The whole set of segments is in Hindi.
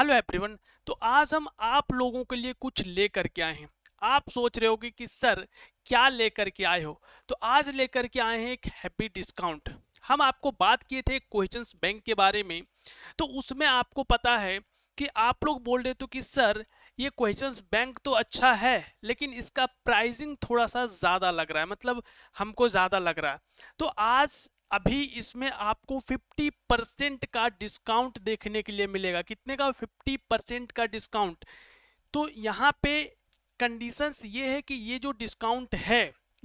हेलो एवरीवन तो आज हम आप लोगों के लिए कुछ लेकर के आए हैं आप सोच रहे होगे कि सर क्या लेकर के आए हो तो आज लेकर के आए हैं एक हैप्पी डिस्काउंट हम आपको बात किए थे क्वेश्चंस बैंक के बारे में तो उसमें आपको पता है कि आप लोग बोल रहे थे कि सर ये क्वेश्चंस बैंक तो अच्छा है लेकिन इसका प्राइसिंग थोड़ा सा ज़्यादा लग रहा है मतलब हमको ज़्यादा लग रहा है तो आज अभी इसमें आपको 50 परसेंट का डिस्काउंट देखने के लिए मिलेगा कितने का 50 परसेंट का डिस्काउंट तो यहाँ पे कंडीशंस ये है कि ये जो डिस्काउंट है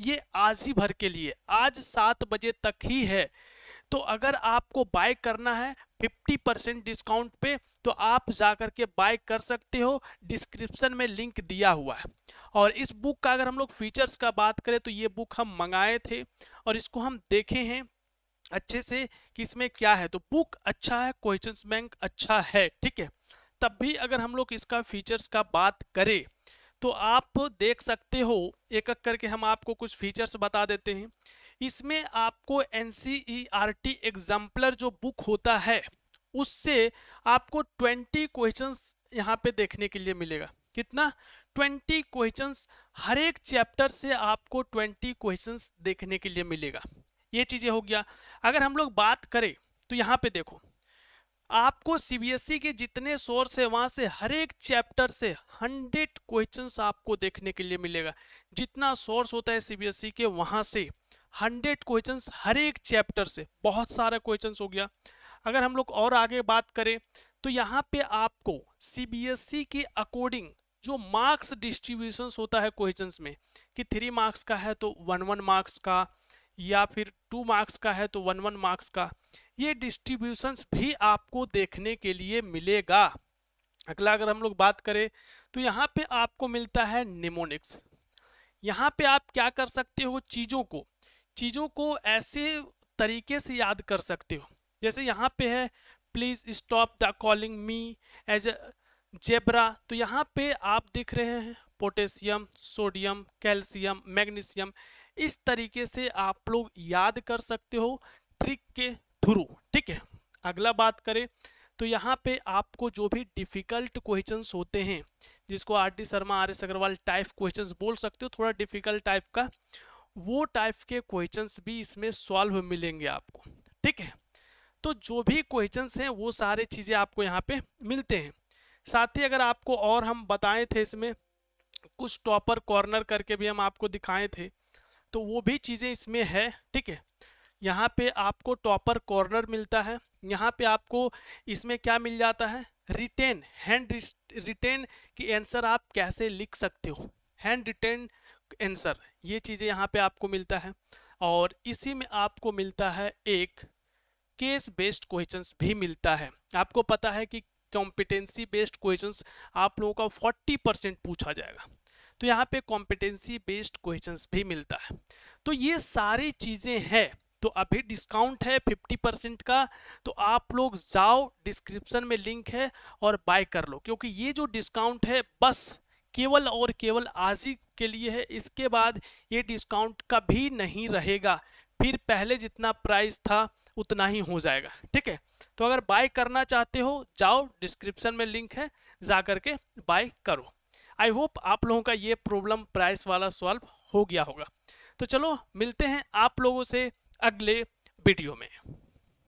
ये आज ही भर के लिए आज सात बजे तक ही है तो अगर आपको बाय करना है 50 परसेंट डिस्काउंट पे तो आप जा कर के बाय कर सकते हो डिस्क्रिप्शन में लिंक दिया हुआ है और इस बुक का अगर हम लोग फीचर्स का बात करें तो ये बुक हम मंगाए थे और इसको हम देखे हैं अच्छे से कि इसमें क्या है तो बुक अच्छा है क्वेश्चन बैंक अच्छा है ठीक है तब भी अगर हम लोग इसका फीचर्स का बात करें तो आप देख सकते हो एक एक करके हम आपको कुछ फीचर्स बता देते हैं इसमें आपको एन टी एग्जाम्पलर जो बुक होता है उससे आपको 20 क्वेश्चंस यहाँ पे देखने के लिए मिलेगा कितना 20 क्वेश्चंस हर एक चैप्टर से आपको 20 क्वेश्चंस देखने के लिए मिलेगा ये चीज़ें हो गया अगर हम लोग बात करें तो यहाँ पे देखो आपको सीबीएसई e के जितने सोर्स है वहाँ से हर एक चैप्टर से हंड्रेड क्वेश्चंस आपको देखने के लिए मिलेगा जितना सोर्स होता है सीबीएसई e के वहाँ से हंड्रेड क्वेश्चंस हर एक चैप्टर से बहुत सारा क्वेश्चंस हो गया अगर हम लोग और आगे बात करें तो यहाँ पे आपको सीबीएसई e के अकॉर्डिंग जो मार्क्स डिस्ट्रीब्यूशन होता है क्वेश्चंस में कि थ्री मार्क्स का है तो वन वन मार्क्स का या फिर टू मार्क्स का है तो वन वन मार्क्स का ये डिस्ट्रीब्यूशंस भी आपको देखने के लिए मिलेगा अगला अगर हम लोग बात करें तो यहाँ पे आपको मिलता है निमोनिक्स यहाँ पे आप क्या कर सकते हो चीज़ों को चीज़ों को ऐसे तरीके से याद कर सकते हो जैसे यहाँ पे है please stop the calling me as a zebra तो यहाँ पे आप देख रहे हैं पोटेशियम सोडियम कैल्शियम मैग्नीशियम इस तरीके से आप लोग याद कर सकते हो ट्रिक के थ्रू ठीक है अगला बात करें तो यहाँ पे आपको जो भी डिफिकल्ट क्वेश्चंस होते हैं जिसको R D Sharma R S Agarwal type questions बोल सकते हो थोड़ा डिफिकल्ट टाइप का वो टाइप के क्वेश्चंस भी इसमें सॉल्व मिलेंगे आपको ठीक है तो जो भी क्वेश्चंस हैं वो सारे चीज़ें आपको यहाँ पे मिलते हैं साथ ही अगर आपको और हम बताए थे इसमें कुछ टॉपर कॉर्नर करके भी हम आपको दिखाए थे तो वो भी चीज़ें इसमें है ठीक है यहाँ पे आपको टॉपर कॉर्नर मिलता है यहाँ पे आपको इसमें क्या मिल जाता है रिटेन हैंड रिटेन की आंसर आप कैसे लिख सकते हो हैंड रिटेन आंसर ये चीज़ें यहाँ पे आपको मिलता है और इसी में आपको मिलता है एक केस बेस्ड क्वेश्चंस भी मिलता है आपको पता है कि कॉम्पिटेंसी बेस्ड क्वेश्चंस आप लोगों का 40 परसेंट पूछा जाएगा तो यहाँ पे कॉम्पिटेंसी बेस्ड क्वेश्चन भी मिलता है तो ये सारी चीज़ें हैं तो अभी डिस्काउंट है 50 परसेंट का तो आप लोग जाओ डिस्क्रिप्शन में लिंक है और बाय कर लो क्योंकि ये जो डिस्काउंट है बस केवल और केवल आज ही के लिए है इसके बाद ये डिस्काउंट कभी नहीं रहेगा फिर पहले जितना प्राइस था उतना ही हो जाएगा ठीक है तो अगर बाय करना चाहते हो जाओ डिस्क्रिप्शन में लिंक है जा करके बाय करो आई होप आप लोगों का ये प्रॉब्लम प्राइस वाला सॉल्व हो गया होगा तो चलो मिलते हैं आप लोगों से अगले वीडियो में